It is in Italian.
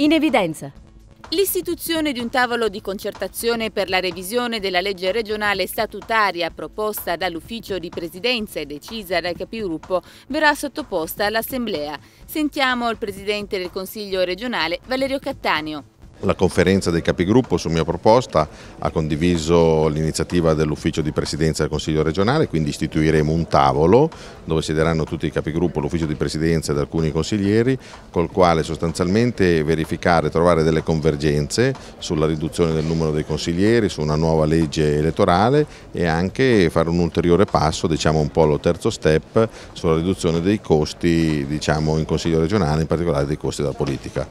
in evidenza. L'istituzione di un tavolo di concertazione per la revisione della legge regionale statutaria proposta dall'ufficio di presidenza e decisa dal capigruppo verrà sottoposta all'Assemblea. Sentiamo il presidente del Consiglio regionale Valerio Cattaneo. La conferenza dei capigruppo su mia proposta ha condiviso l'iniziativa dell'ufficio di presidenza del Consiglio regionale, quindi istituiremo un tavolo dove siederanno tutti i capigruppo, l'ufficio di presidenza ed alcuni consiglieri, col quale sostanzialmente verificare, trovare delle convergenze sulla riduzione del numero dei consiglieri, su una nuova legge elettorale e anche fare un ulteriore passo, diciamo un po' lo terzo step, sulla riduzione dei costi diciamo, in Consiglio regionale, in particolare dei costi della politica.